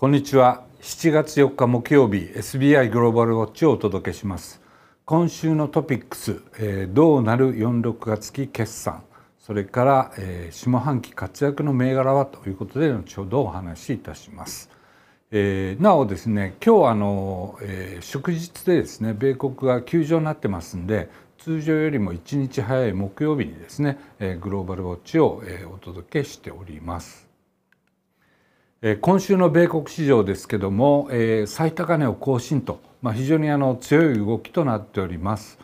こんにちは7月4日木曜日 SBI グローバルウォッチをお届けします今週のトピックス、えー、どうなる46月期決算それから、えー、下半期活躍の銘柄はということで後ほどお話しいたします、えー、なおですね今日あの、え祝日でですね米国が休場になってますんで通常よりも1日早い木曜日にですね、えグローバルウォッチを、えお届けしております今週の米国市場ですけども、最高値を更新と、非常にあの強い動きとなっております。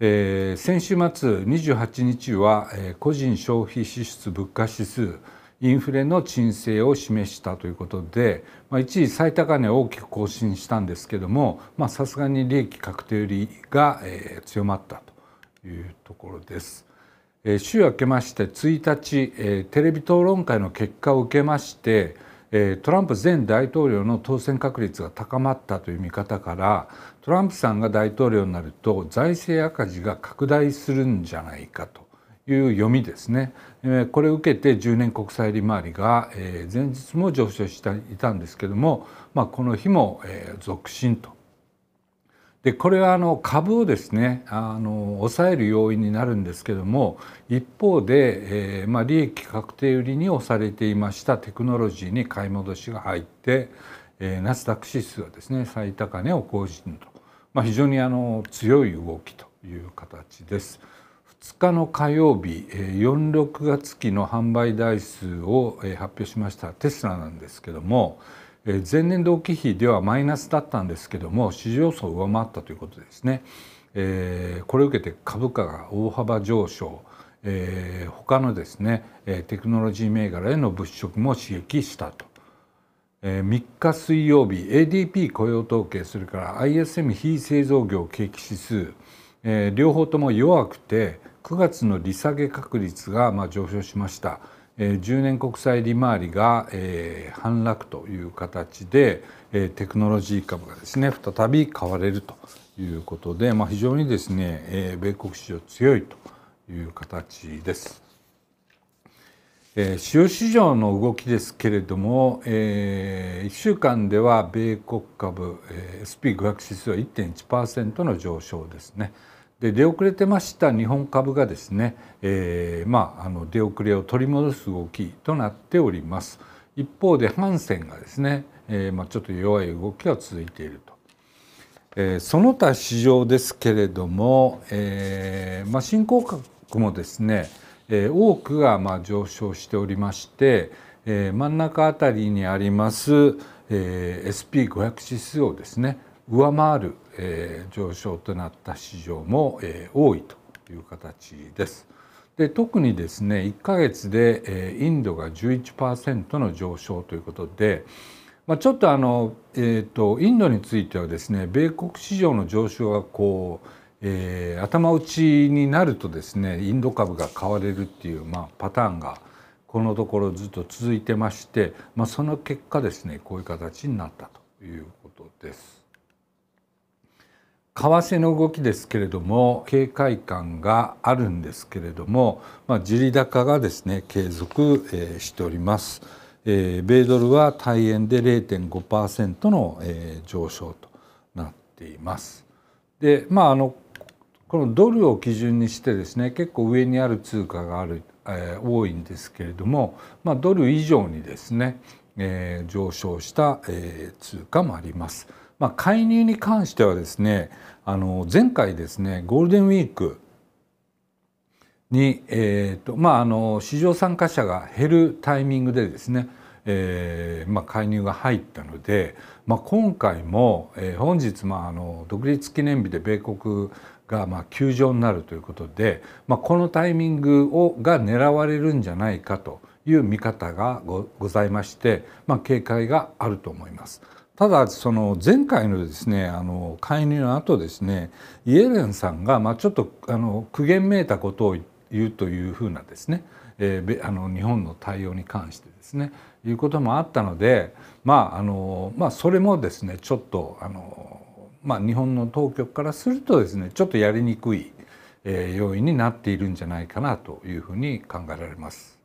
先週末28日は、個人消費支出物価指数インフレの鎮静を示したということで、一時最高値を大きく更新したんですけどもさすがに利益確定売りが、強まったというところです。週明けまして1日、テレビ討論会の結果を受けましてトランプ前大統領の当選確率が高まったという見方からトランプさんが大統領になると財政赤字が拡大するんじゃないかという読みですねこれを受けて10年国債利回りが前日も上昇していたんですけども、まあ、この日も続伸とでこれはあの株をですねあの抑える要因になるんですけども一方で、えー、まあ、利益確定売りに押されていましたテクノロジーに買い戻しが入って、えー、ナスダック指数はですね最高値を更新と、まあ、非常にあの強い動きという形です。2日の火曜日46月期の販売台数を発表しましたテスラなんですけども前年同期比ではマイナスだったんですけども市場層を上回ったということですね。えー、これを受けて株価が大幅上昇、えー、他のですねテクノロジー銘柄への物色も刺激したと、えー、3日水曜日 ADP 雇用統計それから ISM 非製造業景気指数、えー、両方とも弱くて9月の利下げ確率がまあ上昇しました。10年国債利回りが反落という形でテクノロジー株がですね再び買われるということで、まあ、非常にですね米国市場強いという形です。主要市場の動きですけれども、え1週間では米国株、SP500 指数は1.1%の上昇ですね。で出遅れてました日本株がですね、えー、まあ、あの出遅れを取り戻す動きとなっております一方でハンセンがですね、えー、まあ、ちょっと弱い動きが続いていると、えー、その他市場ですけれども、えまあ、新興株もですね、え多くがま上昇しておりまして、え真ん中あたりにあります、え SP500 指数をですね上回る、え上昇となった市場も、え多いという形です。で特にですね1か月で、えインドが11%の上昇ということで、まあ、ちょっとあの、えーと、とインドについてはですね米国市場の上昇がこう、えー、頭打ちになるとですねインド株が買われるっていう、まあ、パターンがこのところずっと続いてまして、まあ、その結果ですねこういう形になったということです。為替の動きですけれども警戒感があるんですけれども、まあ、地利高がですね継続、えー、しております、えー、米ドルは対円で0.5%の、えー、上昇となっていますでまああのこのドルを基準にしてですね結構上にある通貨がある、えー、多いんですけれども、まあ、ドル以上にですね、えー、上昇した、えー、通貨もあります。まあ、介入に関してはですねあの前回ですねゴールデンウィークに、えーとまあ、あの市場参加者が減るタイミングでですね、えーまあ、介入が入ったので、まあ、今回も、えー、本日、まあ、あの独立記念日で米国が、まあ、休場になるということで、まあ、このタイミングをが狙われるんじゃないかという見方がございまして、まあ、警戒があると思います。ただその前回のですねあの介入の後ですねイエレンさんがまあちょっとあの苦言めいたことを言うというふうなですね、えー、あの日本の対応に関してですねいうこともあったのでまああのまあそれもですねちょっとあのまあ日本の当局からするとですねちょっとやりにくい要因になっているんじゃないかなというふうに考えられます。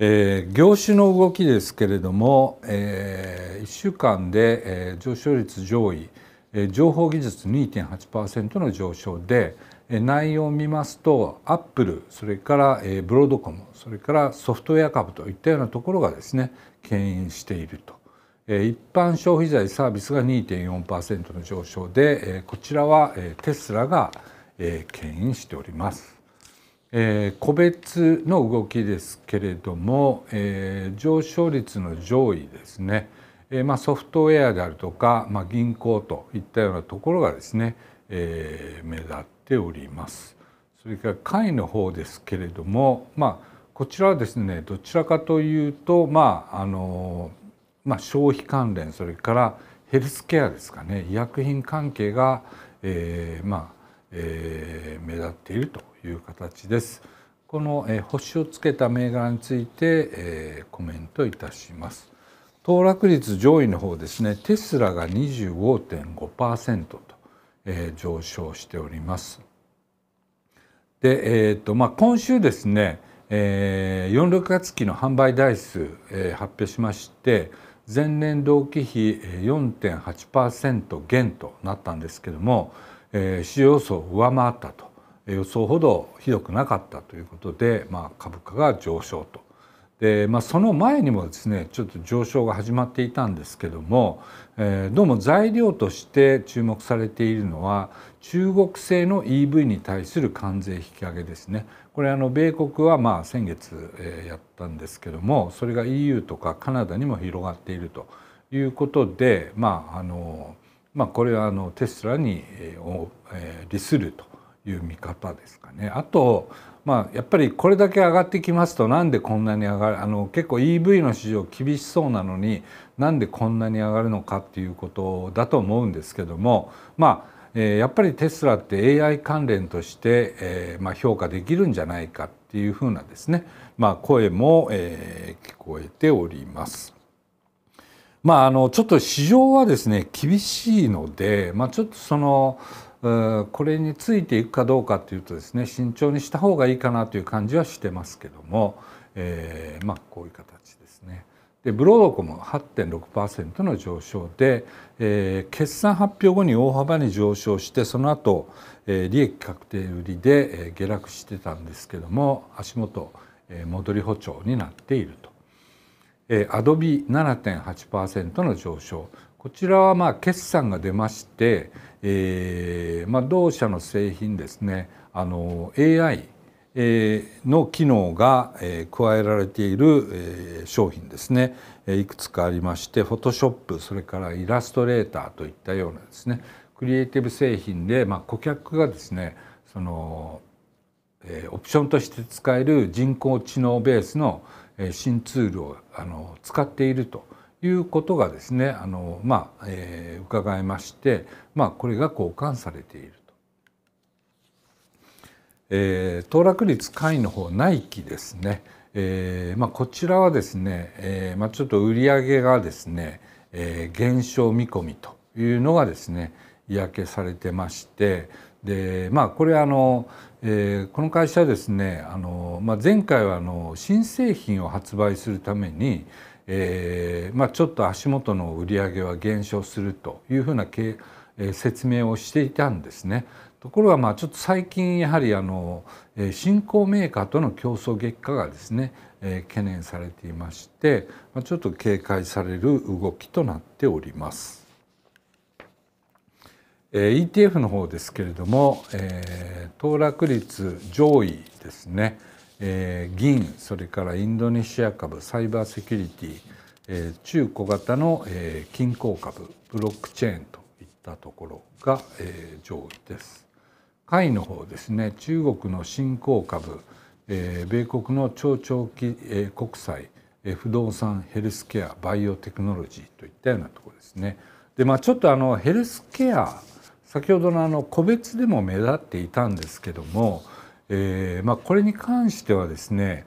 えー、業種の動きですけれども、えー、1週間で、えー、上昇率上位、えー、情報技術2.8%の上昇で、えー、内容を見ますとアップルそれから、えー、ブロードコムそれからソフトウェア株といったようなところがですね牽引していると。一般消費財サービスが2.4%の上昇でこちらはテスラが牽引しております。えー、個別の動きですけれども、えー、上昇率の上位ですね、えーまあ、ソフトウェアであるとか、まあ、銀行といったようなところがですね、えー、目立っております。それから会の方ですけれども、まあ、こちらはですねどちらかというと、まああのまあ、消費関連それからヘルスケアですかね医薬品関係が、えーまあえー、目立っているという形です。この、え星をつけた銘柄について、えコメントいたします。騰落率上位の方ですねテスラが25.5%と、え上昇しております。で、えーとまあ、今週ですね、えー、46月期の販売台数、えー、発表しまして前年同期比4.8%減となったんですけども、えー、市場予想を上回ったと予想ほどひどくなかったということで、まあ、株価が上昇と。でまあ、その前にもですねちょっと上昇が始まっていたんですけども、えー、どうも材料として注目されているのは中国製の EV に対する関税引き上げですねこれあの米国はまあ先月、えやったんですけどもそれが EU とかカナダにも広がっているということで、まああのまあ、これはあのテスラに、え利するという見方ですかね。あと、まあ、やっぱりこれだけ上がってきますとなんでこんなに上がるあの結構 EV の市場厳しそうなのになんでこんなに上がるのかっていうことだと思うんですけどもまあやっぱりテスラって AI 関連として、えーまあ、評価できるんじゃないかっていうふうなですね、まあ、声も、えー、聞こえております。まあ、あのちょっと市場はですね厳しいので、まあ、ちょっとそのこれについていくかどうかというとですね慎重にした方がいいかなという感じはしてますけども、えー、まあこういう形ですね。でブロードコム8.6%の上昇で、えー、決算発表後に大幅に上昇してその後、えー、利益確定売りで、下落してたんですけども足元、えー、戻り歩調になっていると。えー、アドビ7.8%の上昇こちらはまあ決算が出まして、えー、まあ同社の製品ですねあの AI の機能が加えられている商品ですねいくつかありましてフォトショップそれからイラストレーターといったようなですねクリエイティブ製品で、まあ、顧客がですねそのオプションとして使える人工知能ベースの新ツールをあの使っているということがですねあの、まあえー、伺いまして、まあ、これが交換されていると。えー、騰落率下位の方内期ですね、えーまあ、こちらはですね、えーまあ、ちょっと売上がですね、えー、減少見込みというのがですね嫌気されてましてでまあこれあの、えー、この会社ですねあの、まあ、前回はあの新製品を発売するために、えーまあ、ちょっと足元の売り上げは減少するというふうな、えー、説明をしていたんですね。ところがまあちょっと最近やはりあの新興メーカーとの競争激化がですね、えー、懸念されていまして、まあ、ちょっと警戒される動きとなっております。えー、ETF の方ですけれども、えー、騰落率上位ですね。えー、銀それからインドネシア株サイバーセキュリティ、えー、中小型の、えー、金鉱株ブロックチェーンといったところが、えー、上位です。下位の方ですね中国の新興株、えー、米国の超長期、えー、国債、えー、不動産ヘルスケアバイオテクノロジーといったようなところですね。でまあ、ちょっとあのヘルスケア先ほどのあの個別でも目立っていたんですけども、えーまあ、これに関してはですね、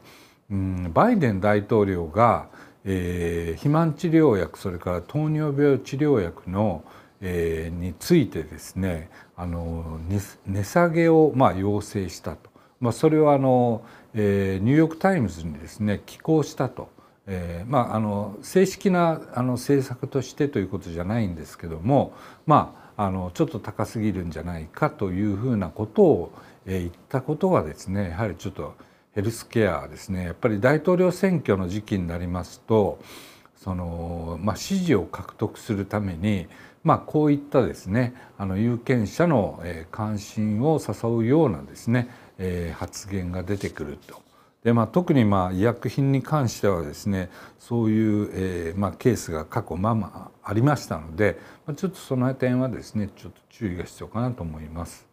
うん、バイデン大統領が、えー、肥満治療薬それから糖尿病治療薬の、えー、についてですねあの値下げを、まあ、要請したと、まあ、それはあの、えー、ニューヨーク・タイムズにですね寄稿したと。えーまあ、あの正式なあの政策としてということじゃないんですけども、まあ、あのちょっと高すぎるんじゃないかというふうなことを、え行ったことはですねやはりちょっとヘルスケアですねやっぱり大統領選挙の時期になりますとその、まあ、支持を獲得するために、まあ、こういったですねあの有権者の、え関心を誘うようなですね、え発言が出てくると。でまあ、特にまあ医薬品に関してはですねそういう、えまあ、ケースが過去まあまあありましたので、まあ、ちょっとその点はですねちょっと注意が必要かなと思います。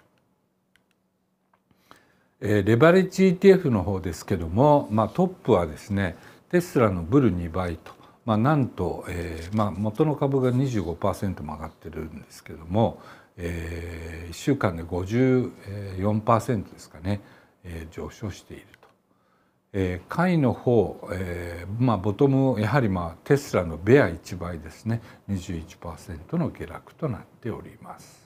えー、レバレッジ ETF の方ですけども、まあ、トップはですねテスラのブル2倍と、まあ、なんと、えーまあ、元の株が25%も上がってるんですけども、えー、1週間で54%ですかね、えー、上昇していると。えー、下位の方、えーまあ、ボトムやはり、まあ、テスラのベア1倍ですね21%の下落となっております。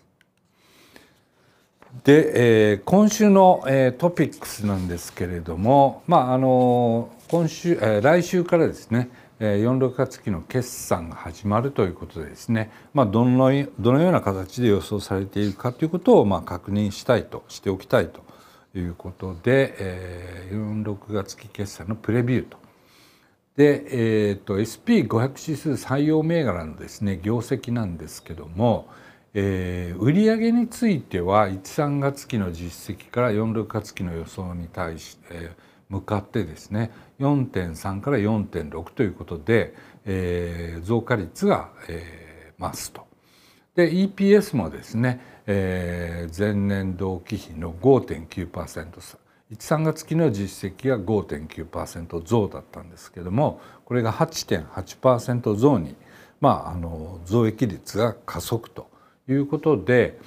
で、えー、今週の、えー、トピックスなんですけれども、まああのー、今週、えー、来週からですね、えー、46月期の決算が始まるということでですね、まあ、どのどのような形で予想されているかということを、まあ、確認したいとしておきたいということで、えー、46月期決算のプレビューと。で、えーと、SP500 指数採用銘柄のですね業績なんですけども、えー、売上については13月期の実績から46月期の予想に対して、え向かってですね4.3から4.6ということで、えー、増加率が、えー、増すと。で EPS もですね、えー、前年同期比の5.9%差。13月期の実績が5.9%増だったんですけどもこれが8.8%増に、まあ、あの増益率が加速ということで、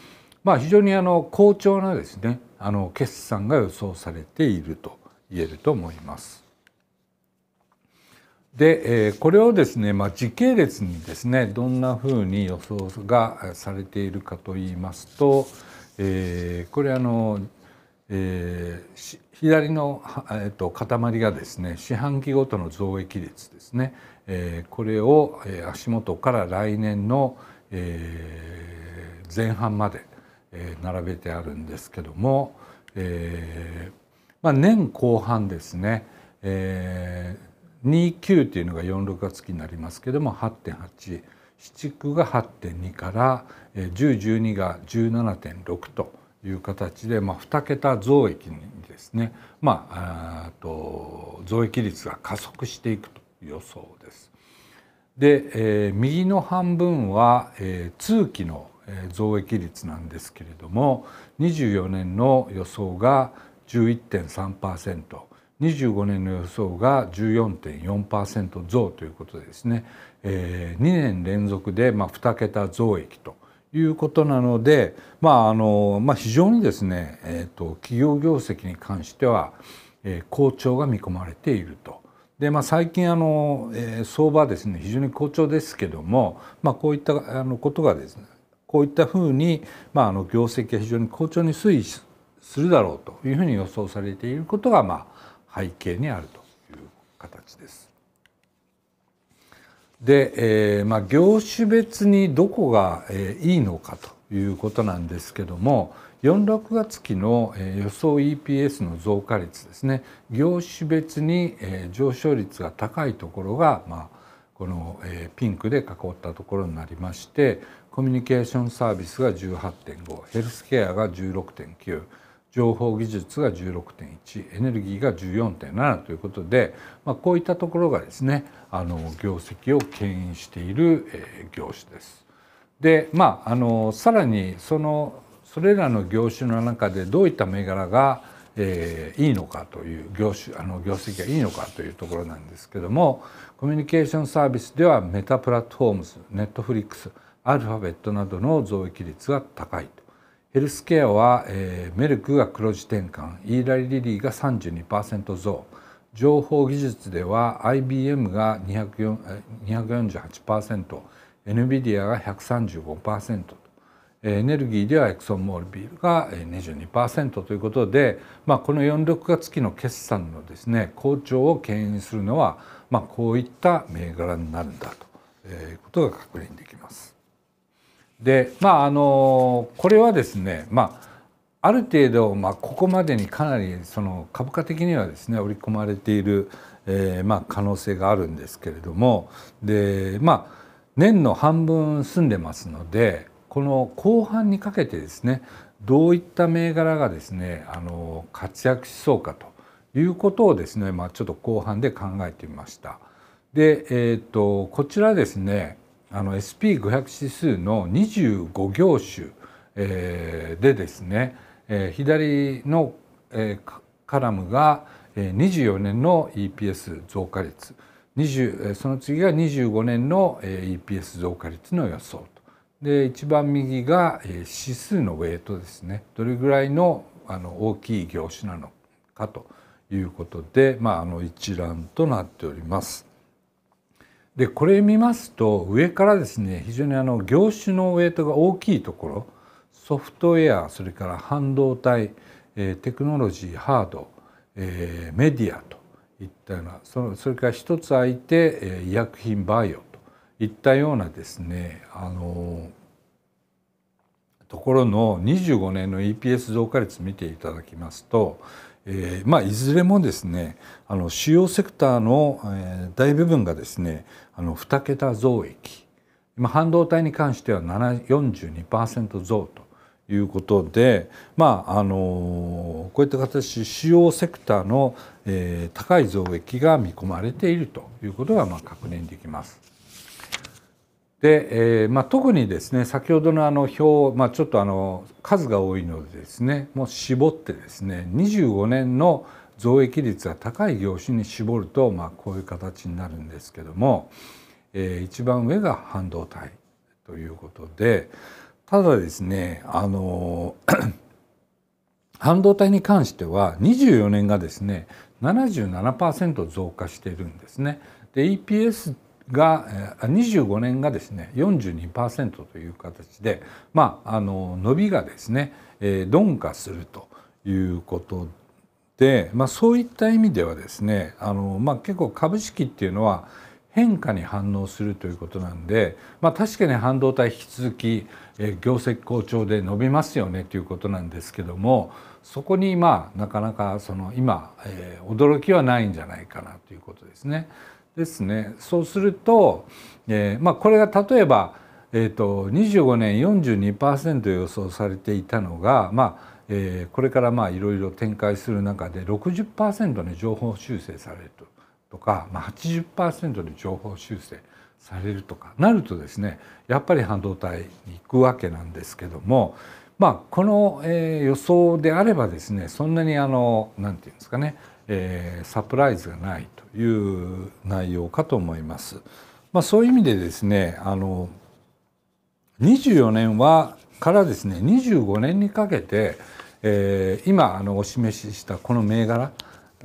まあ、非常にあの好調なですねあの決算が予想されていると言えると思います。で、えこれをですね、まあ、時系列にですねどんなふうに予想がされているかといいますと、えー、これあの、えー、左の、えー、と塊がですね四半期ごとの増益率ですね、えー、これを足元から来年の、えー、前半まで、並べてあるんですけども、えーまあ、年後半ですね、えー、29っていうのが46月期になりますけども8.8。7区が8.2から1012が17.6という形で、まあ、2桁増益にですね、まあ、あと増益率が加速していくと予想です。で、えー、右の半分は、えー、通期の増益率なんですけれども24年の予想が 11.3%25 年の予想が14.4%増ということでですね、えー、2年連続で、まあ、2桁増益ということなので、まああのまあ、非常にですね、えーと、企業業績に関しては、えー、好調が見込まれていると。でまあ、最近あの、えー、相場ですね非常に好調ですけども、まあ、こういったあのことがですねこういったふうに、まあ、あの業績が非常に好調に推移するだろうというふうに予想されていることが、まあ、背景にあるという形です。で、えーまあ、業種別にどこが、えー、いいのかということなんですけども46月期の予想 EPS の増加率ですね業種別に上昇率が高いところが、まあ、このピンクで囲ったところになりましてコミュニケーションサービスが18.5ヘルスケアが16.9情報技術が16.1エネルギーが14.7ということで、まあ、こういったところがですねあの業績を牽引している業種です。でまあ、あのさらにそのそれらの業種の中でどういった銘柄が、えー、いいのかという業種あの業績がいいのかというところなんですけどもコミュニケーションサービスではメタプラットフォームズネットフリックスアルファベットなどの増益率が高いとヘルスケアは、えー、メルクが黒字転換イーライリリーが32%増情報技術では IBM が248%、n v ビディアが135%エネルギーではエクソンモールビールが22%ということで、まあ、この46月期の決算のですね好調を牽引するのは、まあ、こういった銘柄になるんだということが確認できます。でまああのこれはですね、まあ、ある程度、まあ、ここまでにかなりその株価的にはですね織り込まれている、えーまあ、可能性があるんですけれどもでまあ年の半分住んでますので。この後半にかけてですねどういった銘柄がですねあの活躍しそうかということをですね、まあ、ちょっと後半で考えてみました。で、えーと、こちらですねあの SP500 指数の25業種、えー、でですね、えー、左の、えー、カラムが24年の EPS 増加率20その次が25年の EPS 増加率の予想と。で一番右が指数のウェイトですねどれぐらいのあの大きい業種なのかということで、まあ、あの一覧となっております。でこれ見ますと上からですね非常にあの業種のウェイトが大きいところソフトウェアそれから半導体、えテクノロジーハード、えメディアといったようなそのそれから一つ空いて、え医薬品バイオいったようなですねあのところの25年の EPS 増加率見ていただきますと、えーまあ、いずれもですねあの主要セクターの、え大部分がですねあの2桁増益、半導体に関しては42%増ということで、まあ、あのこういった形主要セクターの、え高い増益が見込まれているということが、ま確認できます。で、えーまあ、特にですね先ほどのあの表、まあ、ちょっとあの数が多いのでですねもう絞ってですね25年の増益率が高い業種に絞ると、まあ、こういう形になるんですけども、えー、一番上が半導体ということでただですねあの 半導体に関しては24年がですね77%増加しているんですね。で EPS っが25年がですね42%という形で、まあ、あの伸びがですね、えー、鈍化するということで、まあ、そういった意味ではですねあの、まあ、結構株式っていうのは変化に反応するということなんで、まあ、確かに半導体引き続き、えー、業績好調で伸びますよねということなんですけどもそこにまあなかなかその今、えー、驚きはないんじゃないかなということですね。ですねそうすると、えーまあ、これが例えば、えーと、25年42%予想されていたのが、まあえー、これからいろいろ展開する中で60%に情報修正されるとか、まあ80、80%に情報修正されるとかなるとですねやっぱり半導体に行くわけなんですけども、まあ、この、えー、予想であればですねそんなにあのなんていうんですかねえー、サプライズがないという内容かと思います。まあ、そういう意味でですねあの24年はからですね25年にかけて、えー、今あのお示ししたこの銘柄、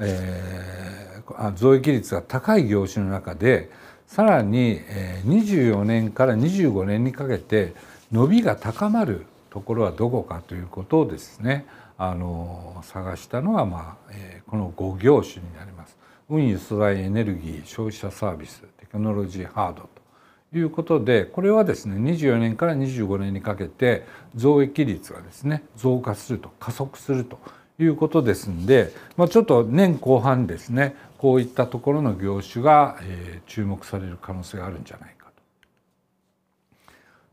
えー、増益率が高い業種の中でさらに、え24年から25年にかけて伸びが高まるところはどこかということをですねあの探したのは、まあえー、この5業種になります。運輸素材エネルギー消費者サービステクノロジーハードということでこれはですね24年から25年にかけて増益率がですね増加すると加速するということですんで、まあ、ちょっと年後半ですねこういったところの業種が、えー、注目される可能性があるんじゃないか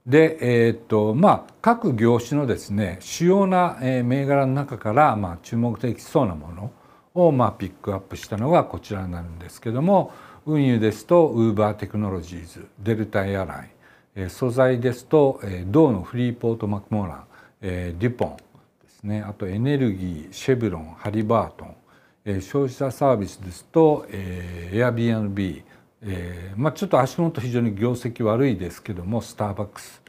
で、えー、っとまあ、各業種のですね主要な銘柄の中から、まあ、注目できそうなものを、まあ、ピックアップしたのがこちらになるんですけども運輸ですとウーバーテクノロジーズデルタエアライン素材ですと銅のフリーポート・マクモーランデュポンですねあとエネルギーシェブロンハリバートン消費者サービスですとエア r b ビーえー、まあ、ちょっと足元非常に業績悪いですけどもスターバックス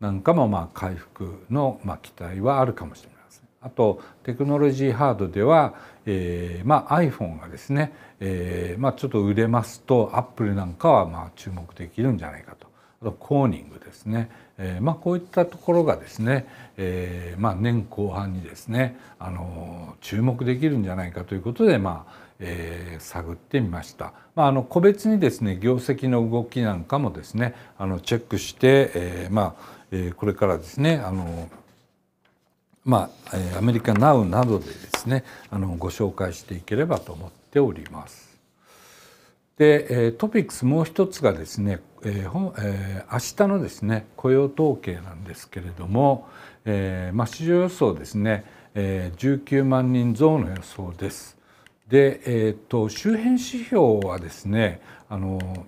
なんかもまあ回復のまあ期待はあるかもしれません。あとテクノロジーハードでは、えー、まあ iPhone がですね、えー、まあちょっと売れますとアップルなんかはまあ注目できるんじゃないかと。あとコーニングですね。えー、まあこういったところがですね、えー、まあ年後半にですね、あの注目できるんじゃないかということでまあえー、探ってみました、まあ、あの個別にですね業績の動きなんかもですねあのチェックして、えー、まあ、えー、これからですねあのまあ、えー、アメリカナウなどでですねあのご紹介していければと思っております。でえトピックスもう一つがですね、えーえー、明日のですね雇用統計なんですけれども、えーまあ、市場予想ですね、えー、19万人増の予想です。で、えーと、周辺指標はですねあの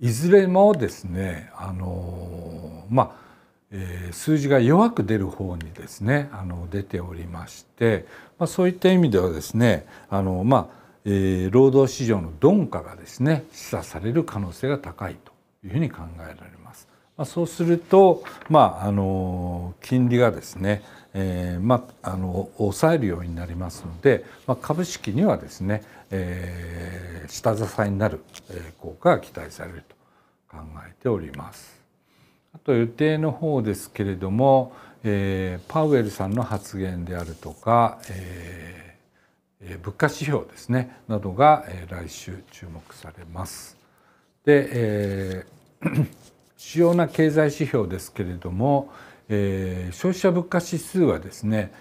いずれもですねあの、まあえー、数字が弱く出る方にですねあの出ておりまして、まあ、そういった意味ではですねあの、まあえー、労働市場の鈍化がですね示唆される可能性が高いというふうに考えられます。まあ、そうすると、まあ、あの金利がですねえーまあ、あの抑えるようになりますので、まあ、株式にはですね、えー、下支えになる効果が期待されると考えております。あと予定の方ですけれども、えー、パウエルさんの発言であるとか、えー、物価指標ですねなどが、え来週注目されます。で、えー、主要な経済指標ですけれども、えー、消費者物価指数はですね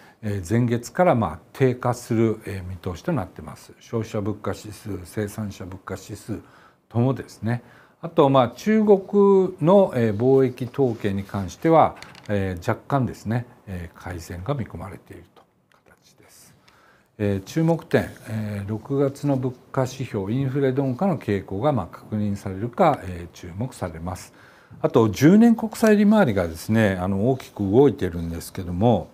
前月からまあ低下する見通しとなってます消費者物価指数生産者物価指数ともですねあとまあ中国の貿易統計に関しては若干ですね改善が見込まれていると形です注目点6月の物価指標インフレ鈍化の傾向がまあ確認されるか注目されますあと10年国債利回りがですねあの大きく動いてるんですけども、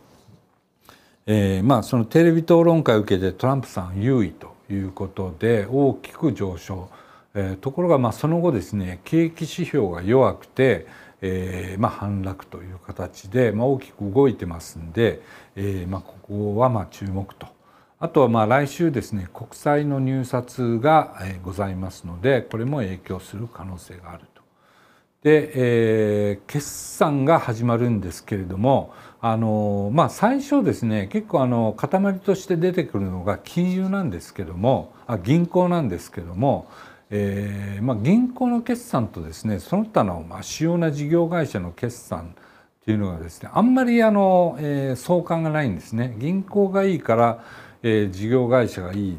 えー、まあそのテレビ討論会を受けてトランプさん優位ということで大きく上昇、えー、ところがまあその後ですね景気指標が弱くて、えー、まあ反落という形で、まあ、大きく動いてますんで、えー、まあここはまあ注目と。あとはまあ来週ですね国債の入札がございますのでこれも影響する可能性があるで、えー、決算が始まるんですけれどもあのまあ最初ですね結構あの塊として出てくるのが金融なんですけどもあ銀行なんですけども、えーまあ、銀行の決算とですねその他の、まあ、主要な事業会社の決算というのがですねあんまりあの、えー、相関がないんですね。銀行がいいから、えー、事業会社がいい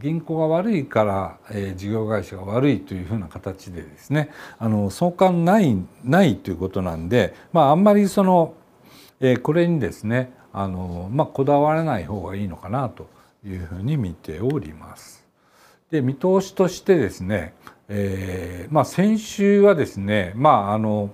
銀行が悪いから、えー、事業会社が悪いというふうな形でですねあの相関ないないということなんで、まあ、あんまりその、えー、これにですねあの、まあ、こだわらない方がいいのかなというふうに見ております。で見通しとしてですね、えーまあ、先週はですね、まああの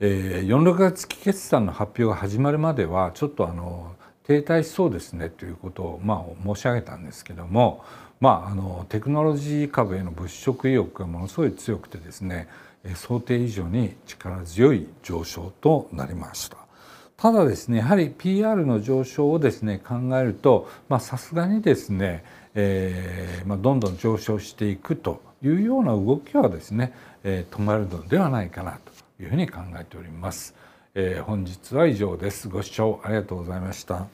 えー、46月期決算の発表が始まるまではちょっとあの停滞しそうですねということをまあ申し上げたんですけども、まあ、あのテクノロジー株への物色意欲がものすごい強くてですね想定以上に力強い上昇となりました。ただですねやはり PR の上昇をですね考えるとさすがにですね、えーまあ、どんどん上昇していくというような動きはですね、え止まるのではないかなというふうに考えております。えー、本日は以上です。ご視聴ありがとうございました。